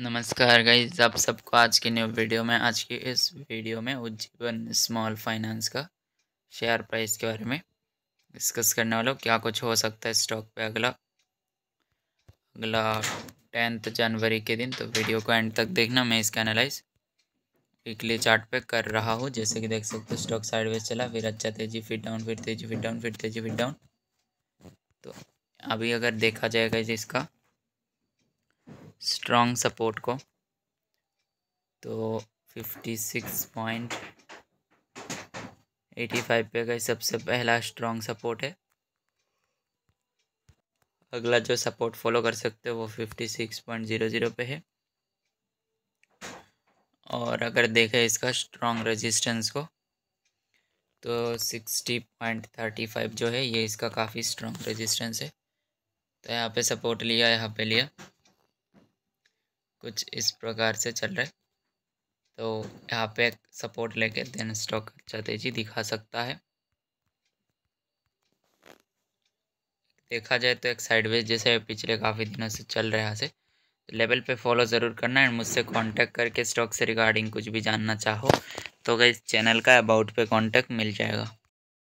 नमस्कार गाइज आप सबको आज के न्यू वीडियो में आज के इस वीडियो में उज्जीवन स्मॉल फाइनेंस का शेयर प्राइस के बारे में डिस्कस करने वालों क्या कुछ हो सकता है स्टॉक पे अगला अगला टेंथ जनवरी के दिन तो वीडियो को एंड तक देखना मैं इसका एनालाइज वीकली चार्ट पे कर रहा हूँ जैसे कि देख सकते हो स्टॉक साइडवेज चला फिर अच्छा तेजी फिर डाउन फिर तेजी फिर डाउन फिर तेजी फिर डाउन तो अभी अगर देखा जाएगा इसका स्ट्रॉन्ग सपोर्ट को तो fifty six point eight five पे का सबसे पहला स्ट्रॉन्ग सपोर्ट है अगला जो सपोर्ट फॉलो कर सकते हो वो fifty six point zero zero पे है और अगर देखें इसका स्ट्रॉन्ग रेजिस्टेंस को तो सिक्सटी पॉइंट थर्टी फाइव जो है ये इसका काफ़ी स्ट्रॉन्ग रेजिस्टेंस है तो यहाँ पे सपोर्ट लिया यहाँ पे लिया कुछ इस प्रकार से चल रहा है तो यहाँ पे सपोर्ट लेके देन स्टॉक अच्छा तेजी दिखा सकता है देखा जाए तो एक साइडवेज जैसे पिछले काफ़ी दिनों से चल रहा है से तो लेवल पे फॉलो ज़रूर करना एंड मुझसे कांटेक्ट करके स्टॉक से रिगार्डिंग कुछ भी जानना चाहो तो गई चैनल का अबाउट पे कांटेक्ट मिल जाएगा